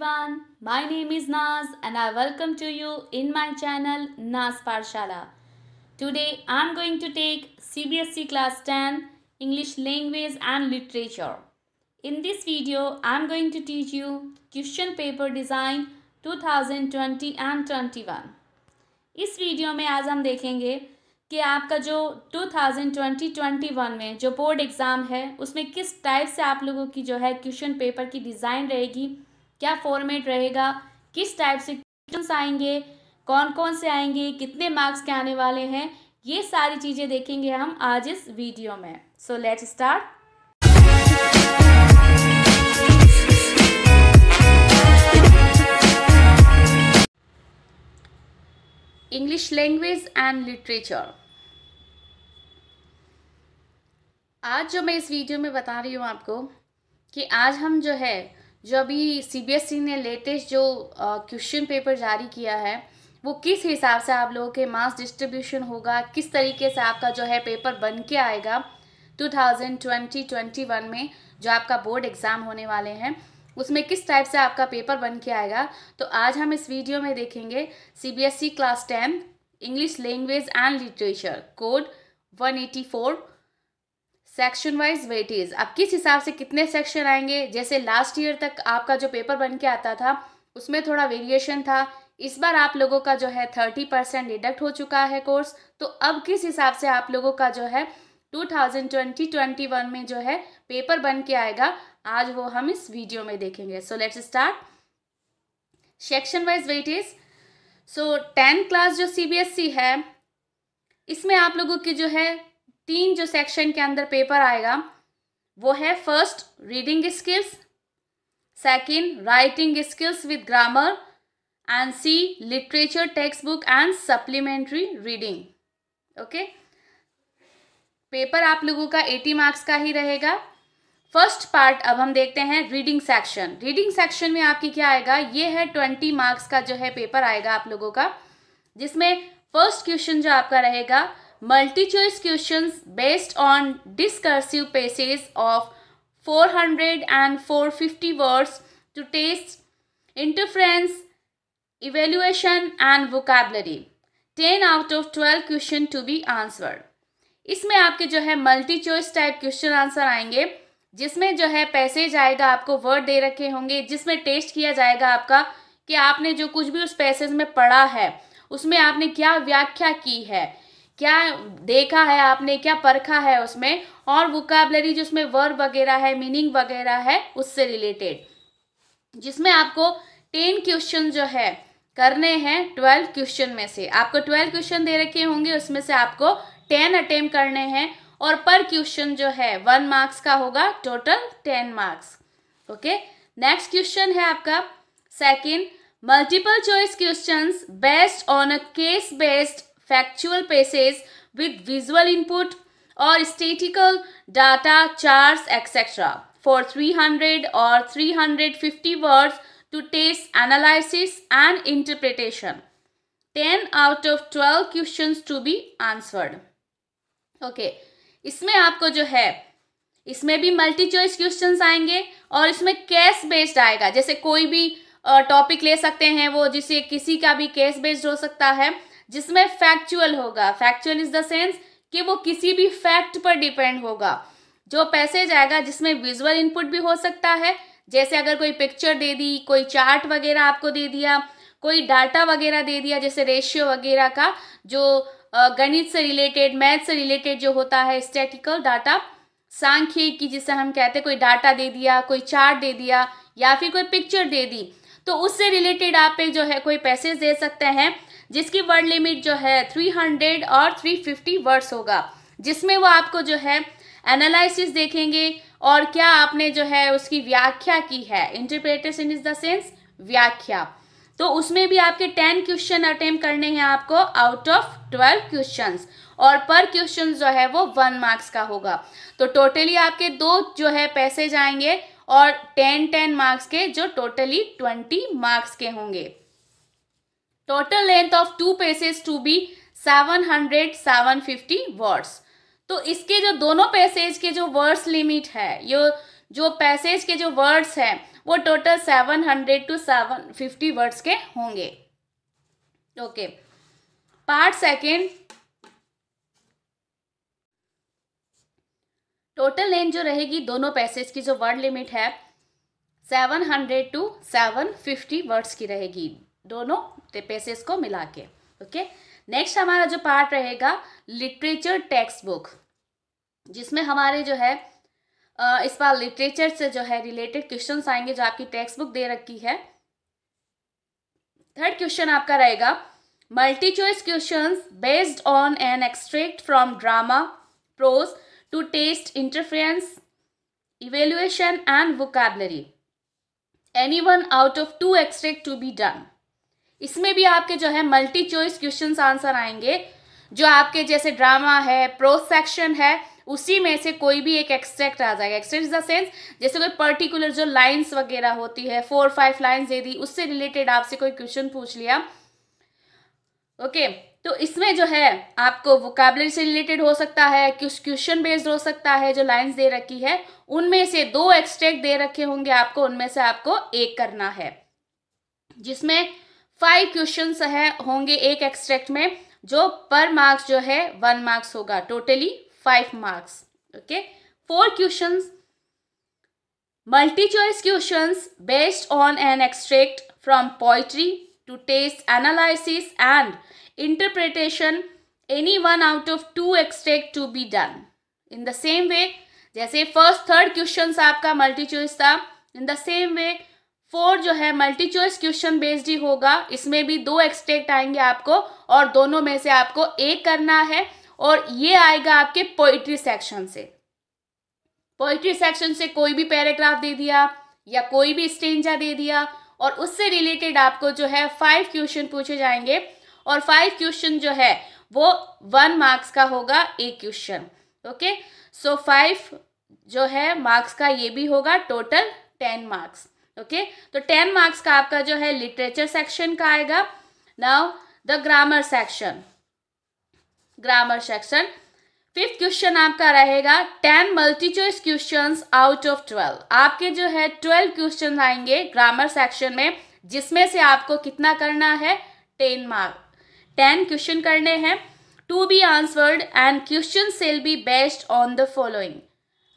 everyone. My name is Naz and I welcome to you in my channel Naz Parshala. Today I am going to take CBSE class 10 English language and literature. In this video I am going to teach you question paper design 2020 and 21. इस video में आज हम देखेंगे कि आपका जो 2020-21 में जो बोर्ड एग्ज़ाम है उसमें किस टाइप से आप लोगों की जो है क्वेश्चन पेपर की डिज़ाइन रहेगी क्या फॉर्मेट रहेगा किस टाइप से क्वेश्चन आएंगे कौन कौन से आएंगे कितने मार्क्स के आने वाले हैं ये सारी चीज़ें देखेंगे हम आज इस वीडियो में so let's start English language and literature आज जो मैं इस वीडियो में बता रही हूँ आपको कि आज हम जो है जो अभी सीबीएसई e ने लेटेस्ट जो क्वेश्चन पेपर जारी किया है वो किस हिसाब से आप लोगों के मास डिस्ट्रीब्यूशन होगा किस तरीके से आपका जो है पेपर बन के आएगा 2020-21 में जो आपका बोर्ड एग्ज़ाम होने वाले हैं उसमें किस टाइप से आपका पेपर बन के आएगा तो आज हम इस वीडियो में देखेंगे CBSE class ten English language and literature code 184 section wise weightage अब किस हिसाब से कितने सेक्शन आएंगे जैसे लास्ट ईयर तक आपका जो पेपर बन के आता था उसमें थोड़ा वेरिएशन था इस बार आप लोगों का जो है थर्टी परसेंट डिडक्ट हो चुका है कोर्स तो अब किस हिसाब से आप लोगों का जो है two thousand twenty twenty one में जो है पेपर बन के आएगा आज वो हम इस वीडियो में देखेंगे so let's start section wise weightage so tenth class जो सी है इसमें आप लोगों की जो है तीन जो सेक्शन के अंदर पेपर आएगा वो है first reading skills second writing skills with grammar and सी literature text book and supplementary reading okay paper आप लोगों का 80 मार्क्स का ही रहेगा फर्स्ट पार्ट अब हम देखते हैं रीडिंग सेक्शन रीडिंग सेक्शन में आपकी क्या आएगा ये है ट्वेंटी मार्क्स का जो है पेपर आएगा आप लोगों का जिसमें फर्स्ट क्वेश्चन जो आपका रहेगा multi question based on discursive passage of four hundred and four fifty words to test inference evaluation and vocabulary ten out of twelve question to be answered इसमें आपके जो है multi choice type question answer आएंगे जिसमें जो है passage आएगा आपको वर्ड दे रखे होंगे जिसमें टेस्ट किया जाएगा आपका कि आपने जो कुछ भी उस पैसेज में पढ़ा है उसमें आपने क्या व्याख्या की है क्या देखा है आपने क्या परखा है उसमें और जो जिसमें वर्ब वगैरह है मीनिंग वगैरह है उससे रिलेटेड जिसमें आपको टेन क्वेश्चन जो है करने हैं ट्वेल्व क्वेश्चन में से आपको ट्वेल्व क्वेश्चन दे रखे होंगे उसमें से आपको टेन अटेम करने हैं और पर क्वेश्चन जो है वन मार्क्स का होगा total ten marks okay next question है आपका second multiple choice questions based on a case based factual passage with visual input और statistical data charts etcetera for three hundred और three hundred fifty word to test analysis and interpretation ten out of twelve question to be answered okay इसमें आपको जो है इसमें भी multi choice question आएंगे और इसमें कैश बेस्ड आएगा जैसे कोई भी टॉपिक ले सकते हैं वो जिसे किसी का भी कैश बेस्ड हो सकता है जिसमें फैक्चुअल होगा फैक्चुअल इज द सेंस कि वो किसी भी फैक्ट पर डिपेंड होगा जो पैसेज आएगा जिसमें विजुअल इनपुट भी हो सकता है जैसे अगर कोई पिक्चर दे दी कोई चार्ट वगैरह आपको दे दिया कोई डाटा वगैरह दे दिया जैसे रेशियो वगैरह का जो गणित से रिलेटेड मैथ से रिलेटेड जो होता है स्टैटिकल डाटा सांख्यिकी जिसे हम कहते हैं कोई डाटा दे दिया कोई चार्ट दे दिया या फिर कोई पिक्चर दे दी तो उससे रिलेटेड आप पे जो है कोई पैसेज दे सकते हैं जिसकी वर्ड लिमिट जो है 300 और 350 वर्ड्स होगा जिसमें वो आपको जो है एनालिसिस देखेंगे और क्या आपने जो है उसकी व्याख्या की है इंटरप्रेटेशन इज द सेंस व्याख्या तो उसमें भी आपके टेन क्वेश्चन अटेम करने हैं आपको आउट ऑफ ट्वेल्व क्वेश्चन और पर क्वेश्चन जो है वो वन मार्क्स का होगा तो टोटली आपके दो जो है पैसे जाएंगे और टेन टेन मार्क्स के जो टोटली ट्वेंटी मार्क्स के होंगे total length of two passages to be seven fifty words तो इसके जो दोनों पैसेज के जो वर्ड्स लिमिट है ये जो पैसेज के जो वर्ड्स हैं वो total hundred to fifty words के होंगे okay part second total length जो रहेगी दोनों पैसेज की जो वर्ड लिमिट है seven hundred to seven fifty words की रहेगी दोनों पैसे इसको मिला के ओके नेक्स्ट हमारा जो पार्ट रहेगा लिटरेचर टेक्स्ट बुक जिसमें हमारे जो है इस बार लिटरेचर से जो है रिलेटेड क्वेश्चन आएंगे जो आपकी टेक्स्ट बुक दे रखी है थर्ड क्वेश्चन आपका रहेगा multi choice question based on an extract from drama prose to test inference evaluation and vocabulary any one out of two extract to be done इसमें भी आपके जो है मल्टी चॉइस क्वेश्चन आंसर आएंगे जो आपके जैसे ड्रामा है प्रो सेक्शन है उसी में से कोई भी एक एक्सट्रैक्ट आ जाएगा एक्सट्रैक्ट इज द सेंस जैसे कोई पर्टिकुलर जो लाइंस वगैरह होती है फोर फाइव लाइंस दे दी उससे रिलेटेड आपसे कोई क्वेश्चन पूछ लिया ओके okay, तो इसमें जो है आपको वोकेबलरी से रिलेटेड हो सकता है कुछ क्वेश्चन बेस्ड हो सकता है जो लाइन्स दे रखी है उनमें से दो एक्सट्रैक्ट दे रखे होंगे आपको उनमें से आपको एक करना है जिसमें फाइव क्वेश्चन है होंगे एक एक्सट्रैक्ट में जो पर मार्क्स जो है वन मार्क्स होगा totally five marks okay four question multi choice question based on an extract from poetry to test analysis and interpretation any one out of two extract to be done in the same way जैसे first third question आपका multi choice था in the same way four जो है multi choice question based ही होगा इसमें भी दो एक्सटेक्ट आएंगे आपको और दोनों में से आपको एक करना है और ये आएगा आपके पोइट्री सेक्शन से पोइट्री सेक्शन से कोई भी पैराग्राफ दे दिया या कोई भी स्टेंजा दे दिया और उससे रिलेटेड आपको जो है फाइव क्वेश्चन पूछे जाएंगे और फाइव क्वेश्चन जो है वो वन मार्क्स का होगा एक क्वेश्चन ओके सो फाइव जो है मार्क्स का ये भी होगा टोटल टेन मार्क्स ओके तो टेन मार्क्स का आपका जो है लिटरेचर सेक्शन का आएगा now the grammar section grammar section fifth question आपका रहेगा ten multi choice question out of twelve आपके जो है ट्वेल्व क्वेश्चन आएंगे ग्रामर सेक्शन में जिसमें से आपको कितना करना है टेन मार्क टेन क्वेश्चन करने हैं to be answered and question shall be based on the following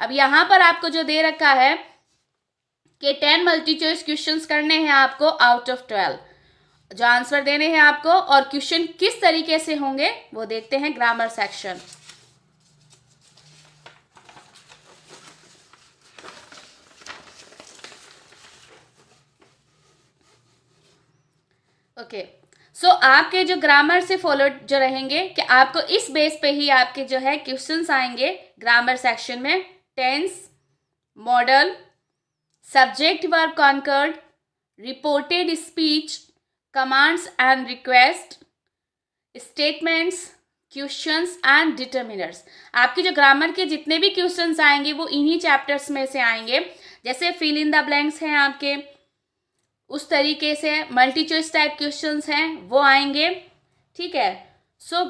अब यहां पर आपको जो दे रखा है कि टेन मल्टी चॉइस क्वेश्चन करने हैं आपको आउट ऑफ ट्वेल्व जो आंसर देने हैं आपको और क्वेश्चन किस तरीके से होंगे वो देखते हैं ग्रामर सेक्शन ओके सो आपके जो ग्रामर से फॉलो जो रहेंगे कि आपको इस बेस पे ही आपके जो है क्वेश्चंस आएंगे ग्रामर सेक्शन में tense modal Subject verb conquered, reported speech, commands and request, statements, questions and determiners आपके जो ग्रामर के जितने भी क्वेश्चंस आएंगे वो इन्हीं चैप्टर्स में से आएंगे जैसे फिल इन द ब्लैंक्स हैं आपके उस तरीके से मल्टी चॉइस टाइप क्वेश्चंस हैं वो आएंगे ठीक है सो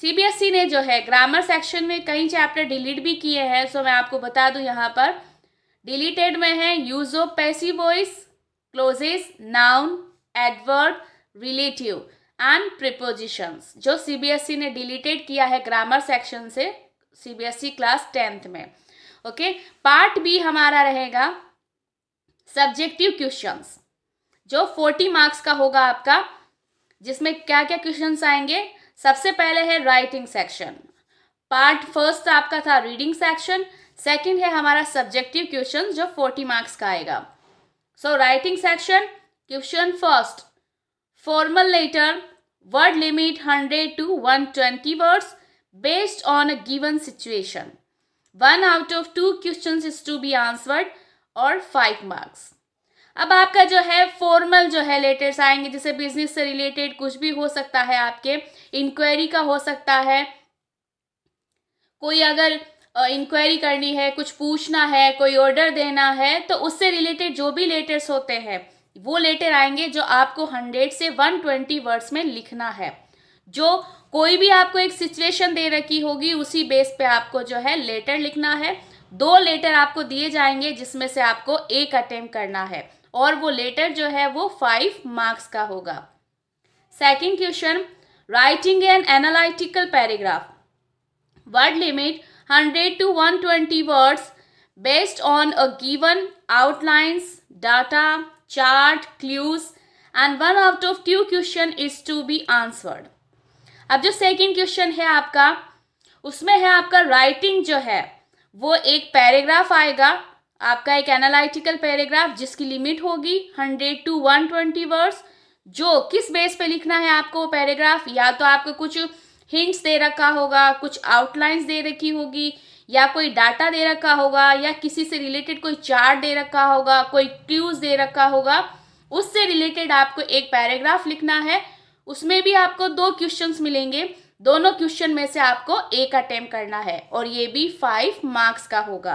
सी ई ने जो है ग्रामर सेक्शन में कई चैप्टर डिलीट भी किए हैं सो so मैं आपको बता दूं यहाँ पर डिलीटेड में है use of passive voice clauses noun adverb relative and prepositions जो सीबीएसई e ने डिलीटेड किया है ग्रामर सेक्शन से सीबीएसई क्लास टेंथ में ओके पार्ट बी हमारा रहेगा सब्जेक्टिव क्वेश्चंस जो फोर्टी मार्क्स का होगा आपका जिसमें क्या क्या क्वेश्चंस आएंगे सबसे पहले है राइटिंग सेक्शन पार्ट फर्स्ट आपका था रीडिंग सेक्शन सेकंड है हमारा सब्जेक्टिव क्वेश्चन जो फोर्टी मार्क्स का आएगा so writing section question first formal letter word limit hundred to one twenty words based on a given situation one out of two question is to be answered और five marks अब आपका जो है formal जो है letters आएंगे जैसे business से रिलेटेड कुछ भी हो सकता है आपके इंक्वायरी का हो सकता है कोई अगर इंक्वायरी करनी है कुछ पूछना है कोई ऑर्डर देना है तो उससे रिलेटेड जो भी लेटर्स होते हैं वो लेटर आएंगे जो आपको हंड्रेड से वन ट्वेंटी वर्ड्स में लिखना है जो कोई भी आपको एक सिचुएशन दे रखी होगी उसी बेस पे आपको जो है लेटर लिखना है दो लेटर आपको दिए जाएंगे जिसमें से आपको एक अटेम्प्ट करना है और वो लेटर जो है वो फाइव मार्क्स का होगा second question writing an analytical paragraph word limit 100 to 120 words based on a given outlines, data, chart, clues and one out of two question is to be answered. अब जो second question है आपका उसमें है आपका writing जो है वो एक पैराग्राफ आएगा आपका एक एनालिटिकल पैराग्राफ जिसकी लिमिट होगी hundred to one twenty words जो किस बेस पे लिखना है आपको पैराग्राफ या तो आपको कुछ हिंट्स दे रखा होगा कुछ आउटलाइंस दे रखी होगी या कोई डाटा दे रखा होगा या किसी से रिलेटेड कोई चार्ट दे रखा होगा कोई क्यूज दे रखा होगा उससे रिलेटेड आपको एक पैराग्राफ लिखना है उसमें भी आपको दो क्वेश्चन मिलेंगे दोनों क्वेश्चन में से आपको एक अटेम करना है और ये भी फाइव मार्क्स का होगा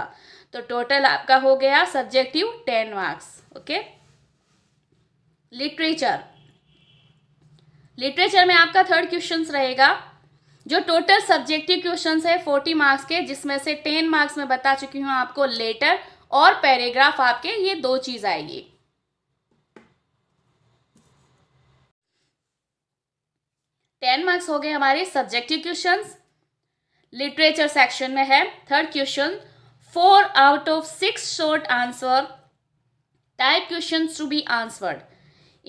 तो टोटल आपका हो गया subjective ten marks okay literature literature में आपका थर्ड क्वेश्चन रहेगा जो टोटल सब्जेक्टिव क्वेश्चन है फोर्टी मार्क्स के जिसमें से टेन मार्क्स में बता चुकी हूँ आपको लेटर और पैराग्राफ आपके ये दो चीज आएगी टेन मार्क्स हो गए हमारे सब्जेक्टिव क्वेश्चन लिटरेचर सेक्शन में है third question four out of six short answer type question to be answered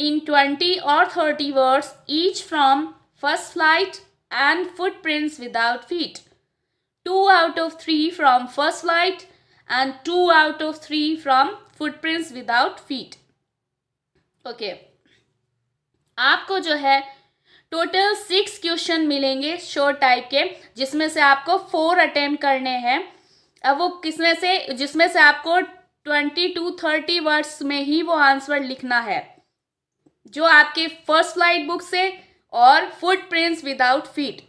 in twenty और thirty words each from first flight and footprints without feet. 2 out of 3 from first flight and 2 out of 3 from footprints without feet. Okay okay. आपको जो है total six question मिलेंगे शोर type के जिसमें से आपको फोर अटेम्प्ट करने हैं अब वो किसमें से जिसमें से आपको ट्वेंटी टू थर्टी वर्ड्स में ही वो आंसर लिखना है जो आपके फर्स्ट फ्लाइट बुक से और फुट प्रिंट्स विदाउट फीट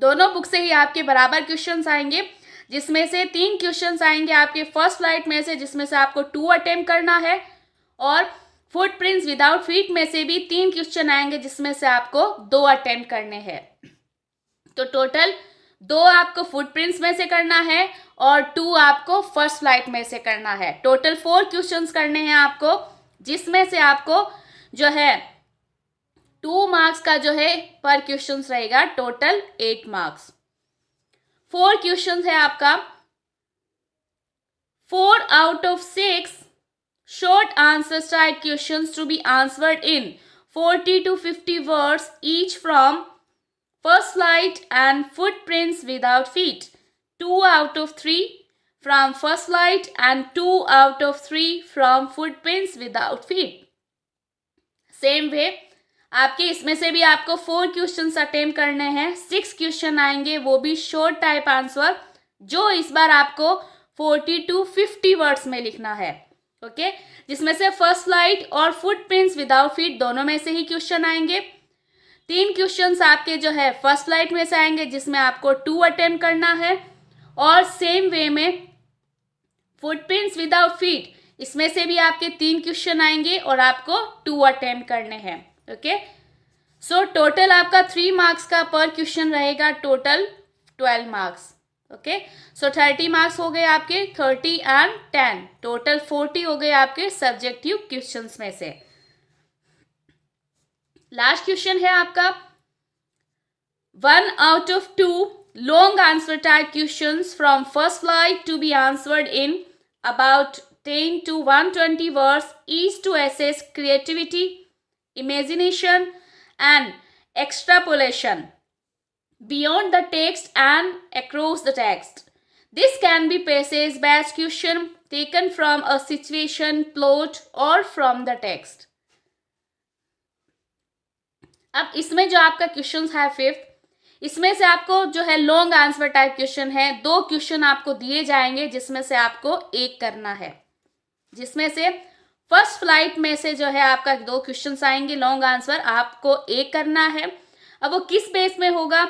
दोनों बुक से ही आपके बराबर क्वेश्चन आएंगे जिसमें से तीन क्वेश्चन आएंगे आपके फर्स्ट फ्लाइट में से जिसमें से आपको टू अटेम्प्ट करना है और फुट प्रिंट्स विदाउट फीट में से भी तीन क्वेश्चन आएंगे जिसमें से आपको दो अटेम्प्ट करने हैं तो टोटल दो आपको फुट प्रिंट्स में से करना है और टू आपको फर्स्ट फ्लाइट में से करना है टोटल फोर क्वेश्चन करने हैं आपको जिसमें से आपको जो है टू मार्क्स का जो है पर क्वेश्चन रहेगा total eight marks four question है आपका four out of six short answer type question to be answered in forty to fifty words each from first light and foot footprints without feet two out of three from first light and two out of three from foot footprints without feet same way आपके इसमें से भी आपको four question attempt करने हैं six question आएंगे वो भी शॉर्ट टाइप आंसर जो इस बार आपको फोर्टी टू फिफ्टी वर्ड्स में लिखना है ओके जिसमें से फर्स्ट फ्लाइट और फुट प्रिंट्स विदाउट फीट दोनों में से ही क्वेश्चन आएंगे तीन क्वेश्चन आपके जो है फर्स्ट फ्लाइट में से आएंगे जिसमें आपको टू अटेम्प करना है और सेम वे में फुट प्रिंट्स विदाउट फीट इसमें से भी आपके तीन क्वेश्चन आएंगे और आपको टू अटेम्प्ट करने हैं ओके सो टोटल आपका थ्री मार्क्स का पर क्वेश्चन रहेगा total twelve marks okay so thirty marks हो गए आपके thirty and ten total forty हो गए आपके सब्जेक्टिव क्वेश्चन में से लास्ट क्वेश्चन है आपका one out of two long answer type question from first flight to be answered in about ten to one twenty words is to assess creativity imagination and extrapolation beyond the text and across the text. This can be passage based question taken from a situation, plot or from the text. अब इसमें जो आपका question है fifth इसमें से आपको जो है लॉन्ग आंसर टाइप क्वेश्चन है दो क्वेश्चन आपको दिए जाएंगे जिसमें से आपको एक करना है जिसमें से फर्स्ट फ्लाइट में से जो है आपका दो क्वेश्चन आएंगे लॉन्ग आंसर आपको एक करना है अब वो किस बेस में होगा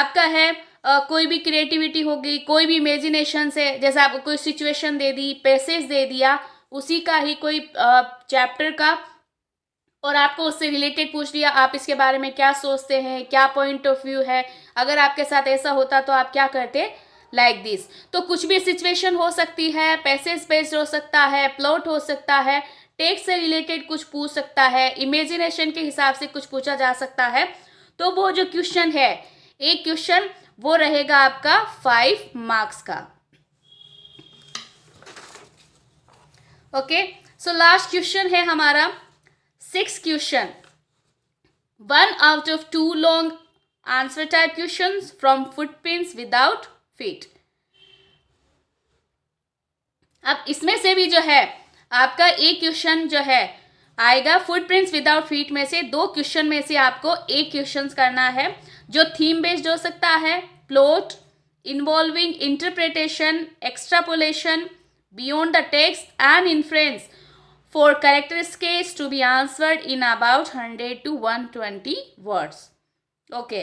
आपका है आ, कोई भी क्रिएटिविटी होगी कोई भी इमेजिनेशन से जैसे आपको कोई सिचुएशन दे दी पैसेज दे दिया उसी का ही कोई चैप्टर का और आपको उससे रिलेटेड पूछ लिया आप इसके बारे में क्या सोचते हैं क्या पॉइंट ऑफ व्यू है अगर आपके साथ ऐसा होता तो आप क्या करते लाइक दिस तो कुछ भी सिचुएशन हो सकती है पैसेज बेस्ड हो सकता है प्लॉट हो सकता है टेक्स से रिलेटेड कुछ पूछ सकता है इमेजिनेशन के हिसाब से कुछ पूछा जा सकता है तो वो जो क्वेश्चन है एक क्वेश्चन वो रहेगा आपका फाइव मार्क्स का ओके सो लास्ट क्वेश्चन है हमारा six question one out of two long answer type question from footprints without feet अब इसमें से भी जो है आपका एक क्वेश्चन जो है आएगा फुटप्रिंट्स विदाउट फीट में से दो क्वेश्चन में से आपको एक क्वेश्चन करना है जो थीम बेस्ड हो सकता है plot involving interpretation extrapolation beyond the text and influence character sketches to be answered in about hundred 100 one 120 words okay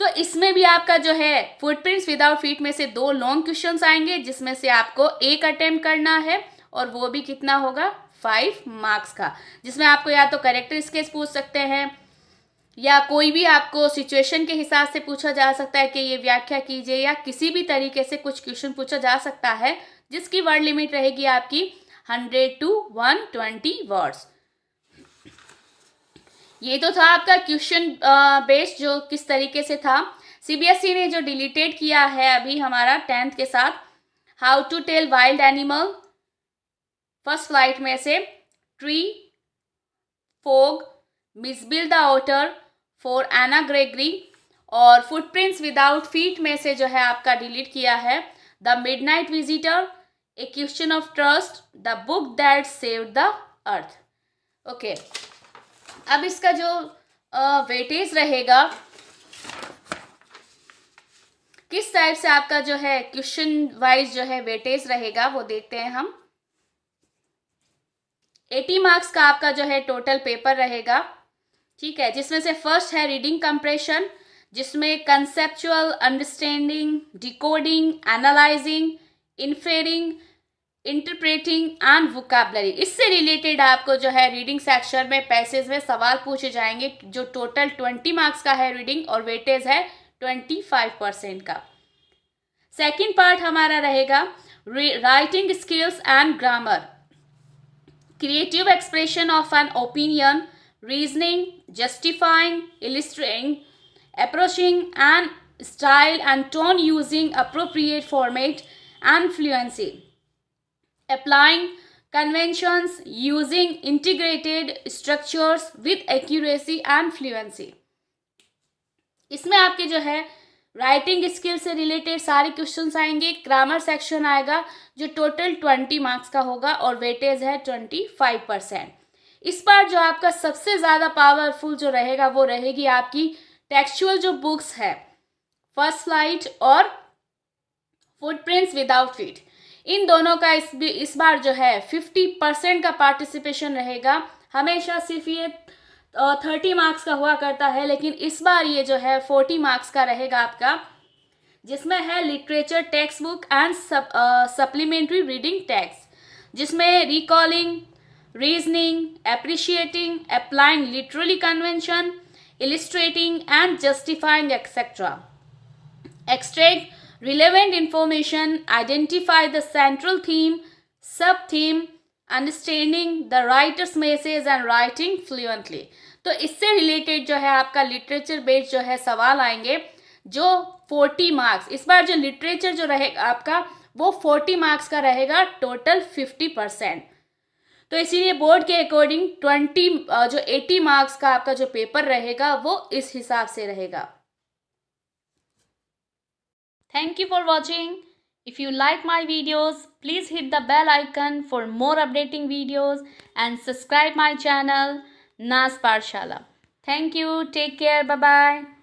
तो इसमें भी आपका जो है फुटप्रिंट्स विदाउट फीट में से दो लॉन्ग क्वेश्चन आएंगे जिसमें से आपको एक अटेम्प्ट करना है और वो भी कितना होगा फाइव मार्क्स का जिसमें आपको या तो करेक्टर स्केच पूछ सकते हैं या कोई भी आपको सिचुएशन के हिसाब से पूछा जा सकता है कि ये व्याख्या कीजिए या किसी भी तरीके से कुछ क्वेश्चन पूछा जा सकता है जिसकी वर्ड लिमिट रहेगी आपकी hundred to one twenty words ये तो था आपका क्वेश्चन बेस्ड जो किस तरीके से था सीबीएसई e ने जो डिलीटेड किया है अभी हमारा टेंथ के साथ how to tell wild animal first flight में से tree fog Mijbil the otter for Anne Gregory और फुटप्रिंट्स विदाउट फीट में से जो है आपका डिलीट किया है the midnight visitor a question of trust the book that save the earth okay अब इसका जो वेटेज रहेगा किस टाइप से आपका जो है क्वेश्चन वाइज जो है वेटेज रहेगा वो देखते हैं हम 80 मार्क्स का आपका जो है टोटल पेपर रहेगा ठीक है जिसमें से फर्स्ट है रीडिंग कंप्रेशन जिसमें conceptual understanding decoding analysing inferring interpreting and vocabulary इससे रिलेटेड आपको जो है रीडिंग सेक्शन में पैसेज में सवाल पूछे जाएंगे जो टोटल ट्वेंटी मार्क्स का है रीडिंग और वेटेज है ट्वेंटी फाइव परसेंट का सेकेंड पार्ट हमारा रहेगा writing skills and grammar creative expression of an opinion reasoning justifying illustrating approaching and style and tone using appropriate format and fluency applying convention using integrated structure with accuracy and fluency इसमें आपके जो है writing skill से related सारे question आएंगे grammar section आएगा जो total twenty marks का होगा और वेटेज है ट्वेंटी फाइव परसेंट इस बार जो आपका सबसे ज़्यादा पावरफुल जो रहेगा वो रहेगी आपकी टेक्सचुअल जो बुक्स है फर्स्ट फ्लाइट और फुटप्रिंट्स विदाउट फीट इन दोनों का इस इस बार जो है फिफ्टी परसेंट का पार्टिसिपेशन रहेगा हमेशा सिर्फ ये थर्टी मार्क्स का हुआ करता है लेकिन इस बार ये जो है फोर्टी मार्क्स का रहेगा आपका जिसमें है literature text book and supplementary reading text जिसमें recalling reasoning appreciating applying literally convention illustrating and justifying etcetera extract relevant information, identify the central theme, sub-theme, understanding the writer's message and writing fluently तो इससे related जो है आपका literature based जो है सवाल आएंगे जो फोर्टी मार्क्स इस बार जो लिटरेचर जो रहेगा आपका वो फोर्टी मार्क्स का रहेगा टोटल फिफ्टी परसेंट तो इसीलिए बोर्ड के अकॉर्डिंग ट्वेंटी जो एटी मार्क्स का आपका जो पेपर रहेगा वो इस हिसाब से रहेगा Thank you for watching. If you like my videos, please hit the bell icon for more updating videos and subscribe my channel Naz Parshala. Thank you. Take care. Bye-bye.